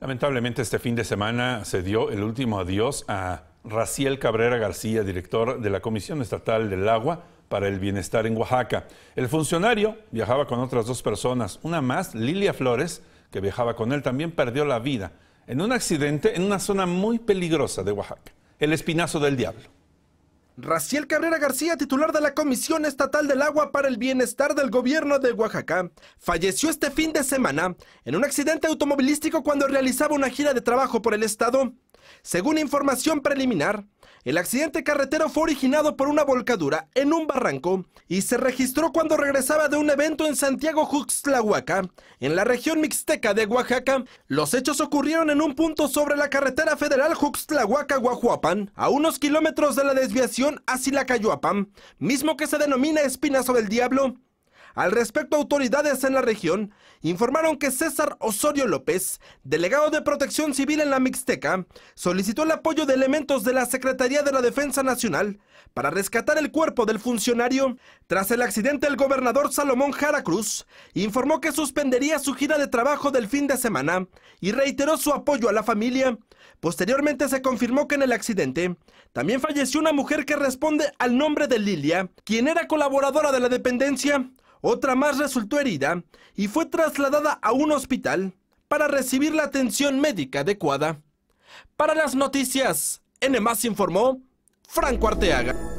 Lamentablemente este fin de semana se dio el último adiós a Raciel Cabrera García, director de la Comisión Estatal del Agua para el Bienestar en Oaxaca. El funcionario viajaba con otras dos personas, una más, Lilia Flores, que viajaba con él, también perdió la vida en un accidente en una zona muy peligrosa de Oaxaca, el Espinazo del Diablo. Raciel Carrera García, titular de la Comisión Estatal del Agua para el Bienestar del Gobierno de Oaxaca, falleció este fin de semana en un accidente automovilístico cuando realizaba una gira de trabajo por el estado. Según información preliminar, el accidente carretero fue originado por una volcadura en un barranco y se registró cuando regresaba de un evento en Santiago Juxtlahuaca, en la región mixteca de Oaxaca. Los hechos ocurrieron en un punto sobre la carretera federal Juxtlahuaca-Guajuapan, a unos kilómetros de la desviación hacia la mismo que se denomina Espinazo del Diablo. Al respecto, autoridades en la región informaron que César Osorio López, delegado de Protección Civil en la Mixteca, solicitó el apoyo de elementos de la Secretaría de la Defensa Nacional para rescatar el cuerpo del funcionario. Tras el accidente, el gobernador Salomón Jara Cruz informó que suspendería su gira de trabajo del fin de semana y reiteró su apoyo a la familia. Posteriormente se confirmó que en el accidente también falleció una mujer que responde al nombre de Lilia, quien era colaboradora de la dependencia. Otra más resultó herida y fue trasladada a un hospital para recibir la atención médica adecuada. Para las noticias, N más informó Franco Arteaga.